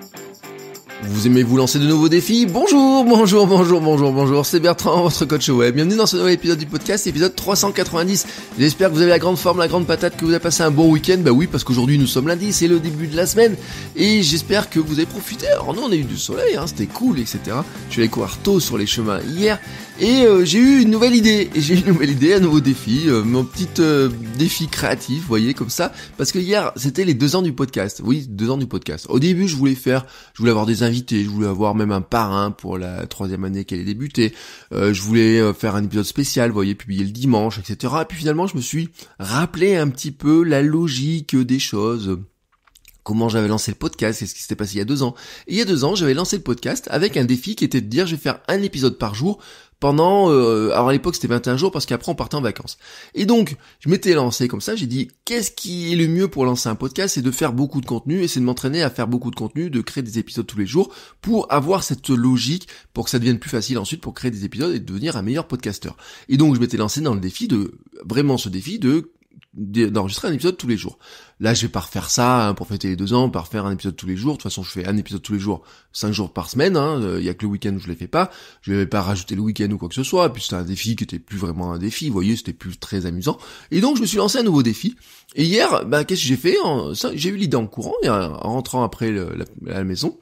Thank you. Vous aimez vous lancer de nouveaux défis Bonjour, bonjour, bonjour, bonjour, bonjour, c'est Bertrand, votre coach web. Bienvenue dans ce nouvel épisode du podcast, épisode 390. J'espère que vous avez la grande forme, la grande patate, que vous avez passé un bon week-end. Bah oui, parce qu'aujourd'hui nous sommes lundi, c'est le début de la semaine. Et j'espère que vous avez profité. Alors nous on a eu du soleil, hein, c'était cool, etc. Je suis allé courir tôt sur les chemins hier. Et euh, j'ai eu une nouvelle idée. Et j'ai eu une nouvelle idée, un nouveau défi, euh, mon petit euh, défi créatif, vous voyez, comme ça. Parce que hier, c'était les deux ans du podcast. Oui, deux ans du podcast. Au début, je voulais faire, je voulais avoir des je voulais avoir même un parrain pour la troisième année qu'elle est débutée, euh, je voulais euh, faire un épisode spécial, vous voyez, publier le dimanche, etc. Et puis finalement, je me suis rappelé un petit peu la logique des choses comment j'avais lancé le podcast, qu'est-ce qui s'était passé il y a deux ans. Et il y a deux ans, j'avais lancé le podcast avec un défi qui était de dire je vais faire un épisode par jour pendant, euh, alors à l'époque c'était 21 jours parce qu'après on partait en vacances. Et donc je m'étais lancé comme ça, j'ai dit qu'est-ce qui est le mieux pour lancer un podcast, c'est de faire beaucoup de contenu et c'est de m'entraîner à faire beaucoup de contenu, de créer des épisodes tous les jours pour avoir cette logique, pour que ça devienne plus facile ensuite pour créer des épisodes et devenir un meilleur podcasteur. Et donc je m'étais lancé dans le défi de vraiment ce défi de d'enregistrer un épisode tous les jours. Là, je vais pas refaire ça hein, pour fêter les deux ans, pas refaire un épisode tous les jours. De toute façon, je fais un épisode tous les jours, cinq jours par semaine. Hein. Euh, il hein, y a que le week-end où je le fais pas. Je vais pas rajouter le week-end ou quoi que ce soit. puis c'était un défi qui était plus vraiment un défi. Vous voyez, c'était plus très amusant. Et donc, je me suis lancé un nouveau défi. Et hier, bah, qu'est-ce que j'ai fait J'ai eu l'idée en courant, en rentrant après la maison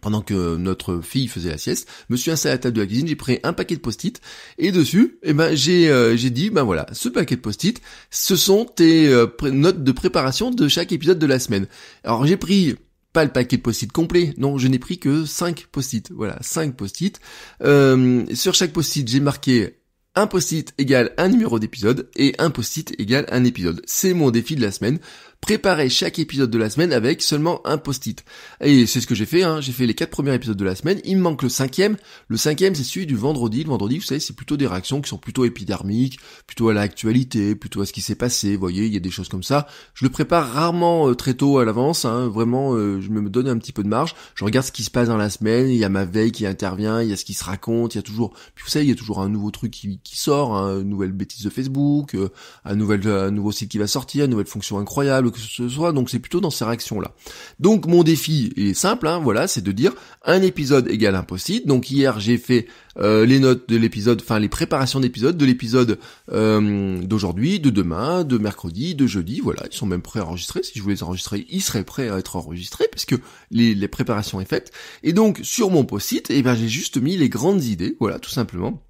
pendant que notre fille faisait la sieste, me suis assis à la table de la cuisine, j'ai pris un paquet de post-it et dessus, eh ben j'ai euh, j'ai dit ben voilà, ce paquet de post-it, ce sont tes euh, notes de préparation de chaque épisode de la semaine. Alors j'ai pris pas le paquet de post-it complet, non, je n'ai pris que 5 post-it. Voilà, 5 post-it. Euh, sur chaque post-it, j'ai marqué un post-it égale un numéro d'épisode et un post-it égale un épisode. C'est mon défi de la semaine préparer chaque épisode de la semaine avec seulement un post-it. Et c'est ce que j'ai fait, hein. j'ai fait les quatre premiers épisodes de la semaine, il me manque le cinquième, le cinquième c'est celui du vendredi, le vendredi vous savez c'est plutôt des réactions qui sont plutôt épidermiques, plutôt à l'actualité, plutôt à ce qui s'est passé, vous voyez, il y a des choses comme ça. Je le prépare rarement euh, très tôt à l'avance, hein. vraiment euh, je me donne un petit peu de marge, je regarde ce qui se passe dans la semaine, il y a ma veille qui intervient, il y a ce qui se raconte, il y a toujours, puis vous savez, il y a toujours un nouveau truc qui, sort, hein. une nouvelle bêtise de Facebook, euh, un, nouvel, un nouveau site qui va sortir, une nouvelle fonction incroyable, que ce soit, donc c'est plutôt dans ces réactions-là. Donc mon défi, est simple, hein, voilà, c'est de dire un épisode égale un post Donc hier j'ai fait euh, les notes de l'épisode, enfin les préparations d'épisode de l'épisode euh, d'aujourd'hui, de demain, de mercredi, de jeudi, voilà, ils sont même prêts à enregistrer. Si je voulais les enregistrer, ils seraient prêts à être enregistrés, puisque les, les préparations est faites, Et donc sur mon post-it, eh ben, j'ai juste mis les grandes idées, voilà, tout simplement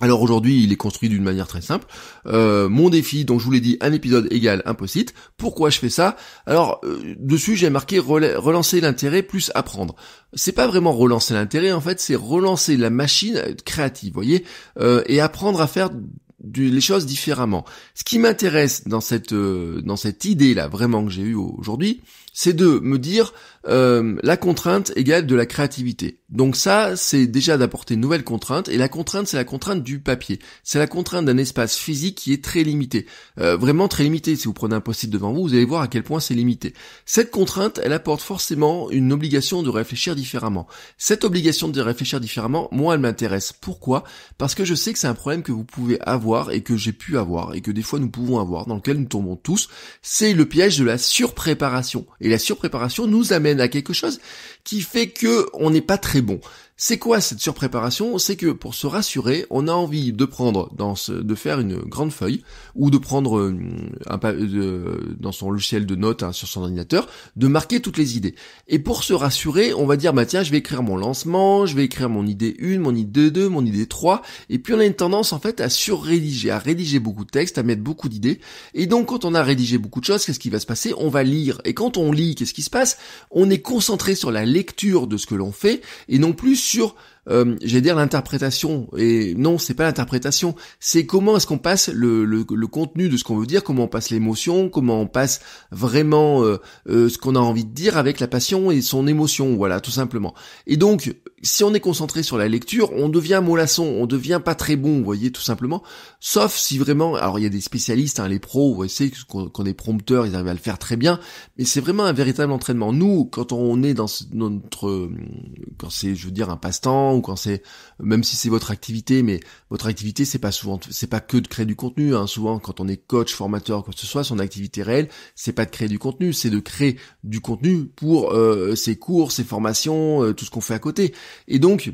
alors aujourd'hui, il est construit d'une manière très simple. Euh, mon défi, dont je vous l'ai dit, un épisode égal impossible. Pourquoi je fais ça Alors euh, dessus, j'ai marqué relancer l'intérêt plus apprendre. C'est pas vraiment relancer l'intérêt, en fait, c'est relancer la machine euh, créative, voyez, et apprendre à faire les choses différemment. Ce qui m'intéresse dans cette dans cette idée là vraiment que j'ai eue aujourd'hui, c'est de me dire euh, la contrainte égale de la créativité. Donc ça, c'est déjà d'apporter une nouvelle contrainte, et la contrainte, c'est la contrainte du papier. C'est la contrainte d'un espace physique qui est très limité. Euh, vraiment très limité. Si vous prenez un post-it devant vous, vous allez voir à quel point c'est limité. Cette contrainte, elle apporte forcément une obligation de réfléchir différemment. Cette obligation de réfléchir différemment, moi, elle m'intéresse. Pourquoi Parce que je sais que c'est un problème que vous pouvez avoir et que j'ai pu avoir, et que des fois nous pouvons avoir, dans lequel nous tombons tous. C'est le piège de la surpréparation. Et la surpréparation nous amène à quelque chose qui fait que on n'est pas très bon. C'est quoi cette surpréparation C'est que pour se rassurer, on a envie de prendre dans de faire une grande feuille ou de prendre euh, un, dans son logiciel de notes hein, sur son ordinateur, de marquer toutes les idées. Et pour se rassurer, on va dire bah tiens, je vais écrire mon lancement, je vais écrire mon idée 1, mon idée 2, mon idée 3 et puis on a une tendance en fait à surrédiger, à rédiger beaucoup de textes, à mettre beaucoup d'idées. Et donc quand on a rédigé beaucoup de choses, qu'est-ce qui va se passer On va lire. Et quand on lit, qu'est-ce qui se passe On est concentré sur la lecture de ce que l'on fait et non plus sur euh, j'allais dire l'interprétation. Et non, c'est pas l'interprétation. C'est comment est-ce qu'on passe le, le, le, contenu de ce qu'on veut dire, comment on passe l'émotion, comment on passe vraiment euh, euh, ce qu'on a envie de dire avec la passion et son émotion. Voilà, tout simplement. Et donc, si on est concentré sur la lecture, on devient molasson on devient pas très bon, vous voyez, tout simplement. Sauf si vraiment, alors il y a des spécialistes, hein, les pros, vous savez qu'on est prompteur, ils arrivent à le faire très bien, mais c'est vraiment un véritable entraînement. Nous, quand on est dans notre, quand c'est, je veux dire, un passe-temps quand c'est, même si c'est votre activité, mais votre activité, c'est pas souvent, c'est pas que de créer du contenu. Hein. Souvent, quand on est coach, formateur, quoi que ce soit, son activité réelle, c'est pas de créer du contenu, c'est de créer du contenu pour euh, ses cours, ses formations, euh, tout ce qu'on fait à côté. Et donc,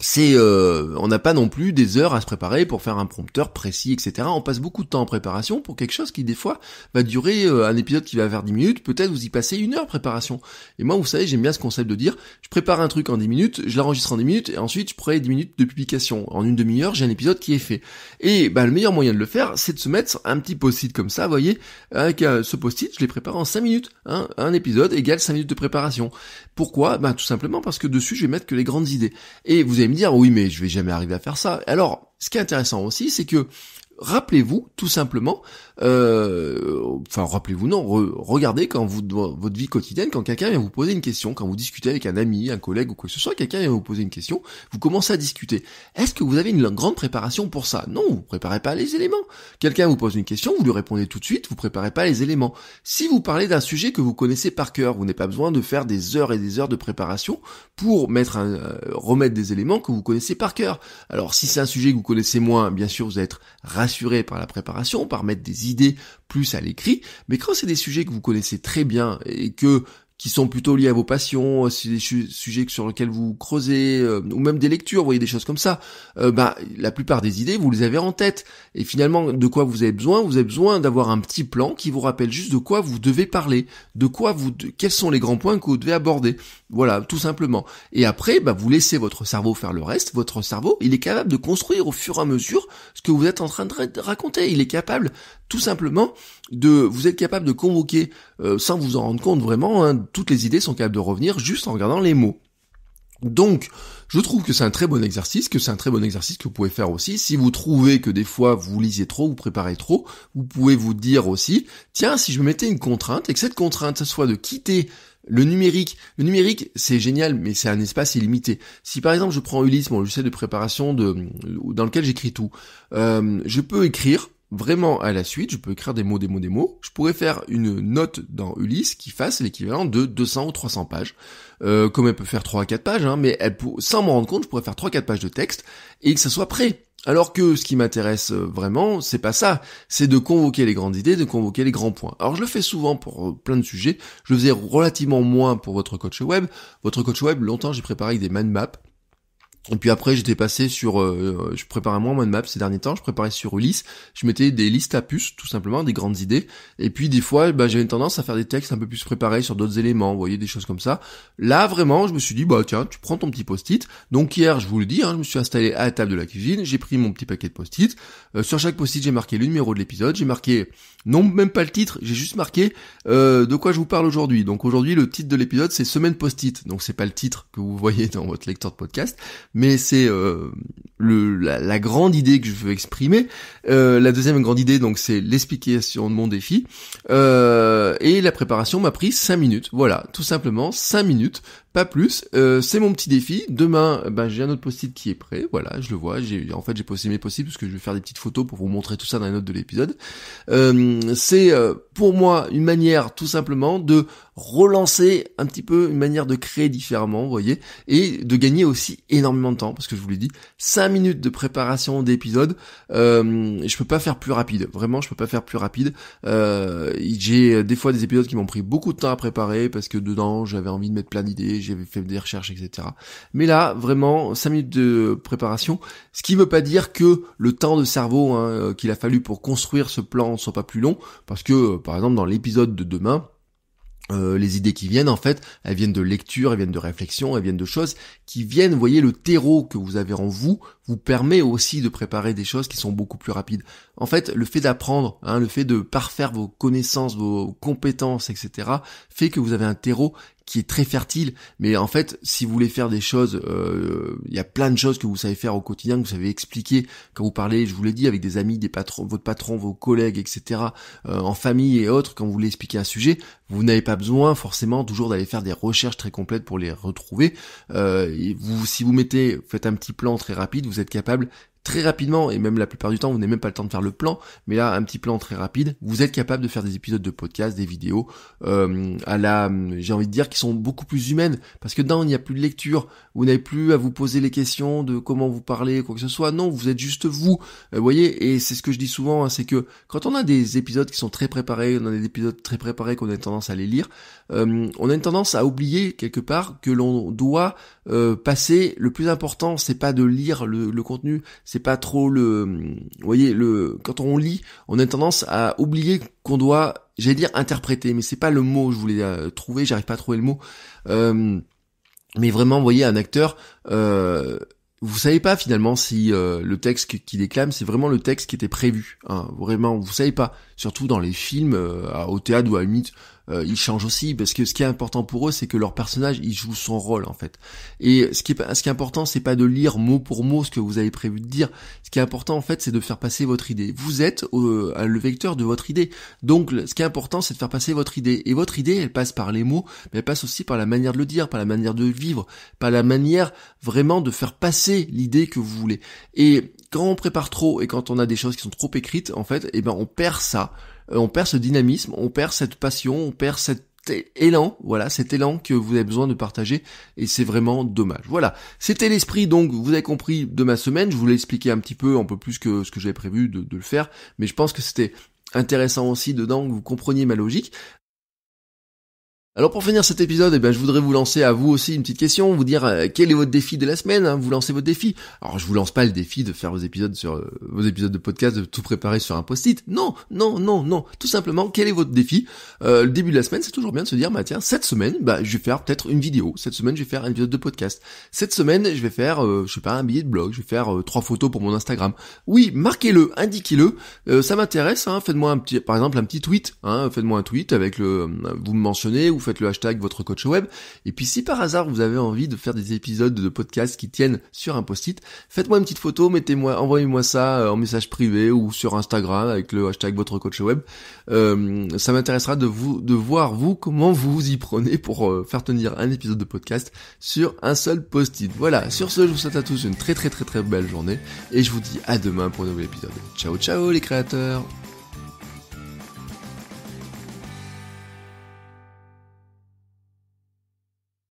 c'est euh, on n'a pas non plus des heures à se préparer pour faire un prompteur précis, etc. On passe beaucoup de temps en préparation pour quelque chose qui des fois va durer euh, un épisode qui va faire 10 minutes, peut-être vous y passez une heure préparation. Et moi vous savez j'aime bien ce concept de dire je prépare un truc en 10 minutes, je l'enregistre en 10 minutes et ensuite je prends 10 minutes de publication. En une demi-heure j'ai un épisode qui est fait. Et bah, le meilleur moyen de le faire c'est de se mettre un petit post-it comme ça, voyez, avec euh, ce post-it je l'ai prépare en 5 minutes. Hein. Un épisode égale 5 minutes de préparation. Pourquoi Bah tout simplement parce que dessus je vais mettre que les grandes idées. Et vous me dire, oui, mais je vais jamais arriver à faire ça. Alors, ce qui est intéressant aussi, c'est que rappelez-vous tout simplement, euh, enfin rappelez-vous non, regardez quand vous votre vie quotidienne, quand quelqu'un vient vous poser une question, quand vous discutez avec un ami, un collègue ou quoi que ce soit, quelqu'un vient vous poser une question, vous commencez à discuter. Est-ce que vous avez une grande préparation pour ça Non, vous préparez pas les éléments. Quelqu'un vous pose une question, vous lui répondez tout de suite, vous préparez pas les éléments. Si vous parlez d'un sujet que vous connaissez par cœur, vous n'avez pas besoin de faire des heures et des heures de préparation pour mettre euh, remettre des éléments que vous connaissez par cœur. Alors si c'est un sujet que vous connaissez moins, bien sûr vous êtes assuré par la préparation, par mettre des idées plus à l'écrit, mais quand c'est des sujets que vous connaissez très bien et que qui sont plutôt liés à vos passions, euh, si des sujets sur lesquels vous creusez, euh, ou même des lectures, vous voyez des choses comme ça, euh, bah, la plupart des idées, vous les avez en tête. Et finalement, de quoi vous avez besoin Vous avez besoin d'avoir un petit plan qui vous rappelle juste de quoi vous devez parler, de quoi vous, quels sont les grands points que vous devez aborder. Voilà, tout simplement. Et après, bah, vous laissez votre cerveau faire le reste. Votre cerveau, il est capable de construire au fur et à mesure ce que vous êtes en train de raconter. Il est capable, tout simplement, de, vous êtes capable de convoquer, euh, sans vous en rendre compte vraiment, hein, toutes les idées sont capables de revenir juste en regardant les mots. Donc, je trouve que c'est un très bon exercice, que c'est un très bon exercice que vous pouvez faire aussi. Si vous trouvez que des fois vous lisez trop, vous préparez trop, vous pouvez vous dire aussi, tiens, si je me mettais une contrainte, et que cette contrainte, soit de quitter le numérique, le numérique, c'est génial, mais c'est un espace illimité. Si par exemple je prends Ulysse, mon logiciel de préparation de, dans lequel j'écris tout, euh, je peux écrire vraiment à la suite, je peux écrire des mots, des mots, des mots. Je pourrais faire une note dans Ulysse qui fasse l'équivalent de 200 ou 300 pages. Euh, comme elle peut faire 3 à 4 pages, hein, mais elle sans m'en rendre compte, je pourrais faire 3-4 pages de texte et que ça soit prêt. Alors que ce qui m'intéresse euh, vraiment, c'est pas ça, c'est de convoquer les grandes idées, de convoquer les grands points. Alors je le fais souvent pour euh, plein de sujets, je le faisais relativement moins pour votre coach web. Votre coach web, longtemps j'ai préparé avec des mind maps, et puis après, j'étais passé sur, euh, euh je préparais moins map ces derniers temps, je préparais sur Ulysse, je mettais des listes à puces, tout simplement, des grandes idées, et puis des fois, bah, j'avais une tendance à faire des textes un peu plus préparés sur d'autres éléments, vous voyez, des choses comme ça. Là, vraiment, je me suis dit, bah tiens, tu prends ton petit post-it, donc hier, je vous le dis, hein, je me suis installé à la table de la cuisine, j'ai pris mon petit paquet de post-it, euh, sur chaque post-it, j'ai marqué le numéro de l'épisode, j'ai marqué non, même pas le titre, j'ai juste marqué euh, de quoi je vous parle aujourd'hui. Donc aujourd'hui, le titre de l'épisode, c'est Semaine Post-it. Donc c'est pas le titre que vous voyez dans votre lecteur de podcast, mais c'est euh, la, grande idée que je veux exprimer. Euh, la deuxième grande idée, donc c'est l'explication de mon défi. et la préparation m'a pris 5 minutes. Voilà, tout simplement 5 minutes pas plus. Euh, c'est mon petit défi. Demain, ben, j'ai un autre post-it qui est prêt. Voilà, je le vois. J'ai en fait j'ai posté mes post parce que je vais faire des petites photos pour vous montrer tout ça dans les notes de l'épisode. Euh, c'est euh, pour moi une manière tout simplement de relancer un petit peu une manière de créer différemment, vous voyez, et de gagner aussi énormément de temps, parce que je vous l'ai dit, 5 minutes de préparation d'épisode, euh, je peux pas faire plus rapide, vraiment je peux pas faire plus rapide. Euh, j'ai des fois des épisodes qui m'ont pris beaucoup de temps à préparer, parce que dedans j'avais envie de mettre plein d'idées, j'avais fait des recherches, etc. Mais là, vraiment, 5 minutes de préparation, ce qui ne veut pas dire que le temps de cerveau hein, euh, qu'il a fallu pour construire ce plan ne soit pas plus long, parce que euh, par exemple, dans l'épisode de demain, euh, les idées qui viennent, en fait, elles viennent de lecture, elles viennent de réflexion, elles viennent de choses qui viennent, voyez, le terreau que vous avez en vous vous permet aussi de préparer des choses qui sont beaucoup plus rapides. En fait, le fait d'apprendre, hein, le fait de parfaire vos connaissances, vos compétences, etc., fait que vous avez un terreau qui est très fertile. Mais en fait, si vous voulez faire des choses, euh, il y a plein de choses que vous savez faire au quotidien, que vous savez expliquer quand vous parlez, je vous l'ai dit, avec des amis, des patrons, votre patron, vos collègues, etc., euh, en famille et autres, quand vous voulez expliquer un sujet, vous n'avez pas besoin forcément toujours d'aller faire des recherches très complètes pour les retrouver. Euh, et vous, si vous mettez, faites un petit plan très rapide, vous êtes capable très rapidement, et même la plupart du temps, vous n'avez même pas le temps de faire le plan, mais là, un petit plan très rapide, vous êtes capable de faire des épisodes de podcast, des vidéos, euh, à la, j'ai envie de dire, qui sont beaucoup plus humaines, parce que là, il n'y a plus de lecture, vous n'avez plus à vous poser les questions de comment vous parlez, quoi que ce soit, non, vous êtes juste vous, euh, vous voyez, et c'est ce que je dis souvent, hein, c'est que quand on a des épisodes qui sont très préparés, on a des épisodes très préparés qu'on a tendance à les lire, euh, on a une tendance à oublier quelque part que l'on doit passer, le plus important, c'est pas de lire le, le contenu, c'est pas trop le, vous voyez, le, quand on lit, on a tendance à oublier qu'on doit, j'allais dire interpréter, mais c'est pas le mot je voulais euh, trouver, j'arrive pas à trouver le mot. Euh, mais vraiment, vous voyez, un acteur, euh, vous savez pas finalement si le texte qu'il déclame c'est vraiment le texte qui était prévu. Hein. vraiment, vous savez pas. Surtout dans les films, au théâtre ou à la euh, ils changent aussi parce que ce qui est important pour eux, c'est que leur personnage, il joue son rôle en fait. Et ce qui est, ce qui est important, c'est pas de lire mot pour mot ce que vous avez prévu de dire. Ce qui est important en fait, c'est de faire passer votre idée. Vous êtes euh, le vecteur de votre idée. Donc, ce qui est important, c'est de faire passer votre idée. Et votre idée, elle passe par les mots, mais elle passe aussi par la manière de le dire, par la manière de vivre, par la manière vraiment de faire passer l'idée que vous voulez. Et quand on prépare trop et quand on a des choses qui sont trop écrites, en fait, eh ben on perd ça. Euh, on perd ce dynamisme, on perd cette passion, on perd cet élan, voilà, cet élan que vous avez besoin de partager et c'est vraiment dommage. Voilà, c'était l'esprit donc, vous avez compris, de ma semaine, je vous l'ai expliqué un petit peu, un peu plus que ce que j'avais prévu de le faire, mais je pense que c'était intéressant aussi dedans que vous compreniez ma logique. Alors pour finir cet épisode, eh bien, je voudrais vous lancer à vous aussi une petite question, vous dire euh, quel est votre défi de la semaine, hein vous lancez votre défi. Alors je vous lance pas le défi de faire vos épisodes sur euh, vos épisodes de podcast, de tout préparer sur un post-it. Non, non, non, non. Tout simplement, quel est votre défi euh, Le début de la semaine, c'est toujours bien de se dire, bah tiens, cette semaine, bah je vais faire peut-être une vidéo. Cette semaine, je vais faire un épisode de podcast. Cette semaine, je vais faire, je sais pas, un billet de blog. Je vais faire trois photos pour mon Instagram. Oui, marquez-le, indiquez-le. ça m'intéresse. Hein, faites-moi un petit, par exemple, un petit tweet. Hein, faites-moi un tweet avec le, vous me mentionnez ou faites le hashtag votre coach web. Et puis si par hasard vous avez envie de faire des épisodes de podcast qui tiennent sur un post-it, faites-moi une petite photo, mettez-moi, envoyez-moi ça euh, en message privé ou sur Instagram avec le hashtag votre coach web. Euh, ça m'intéressera de vous de voir vous comment vous, vous y prenez pour euh, faire tenir un épisode de podcast sur un seul post-it. Voilà, sur ce, je vous souhaite à tous une très très très très belle journée et je vous dis à demain pour un nouvel épisode. Ciao ciao les créateurs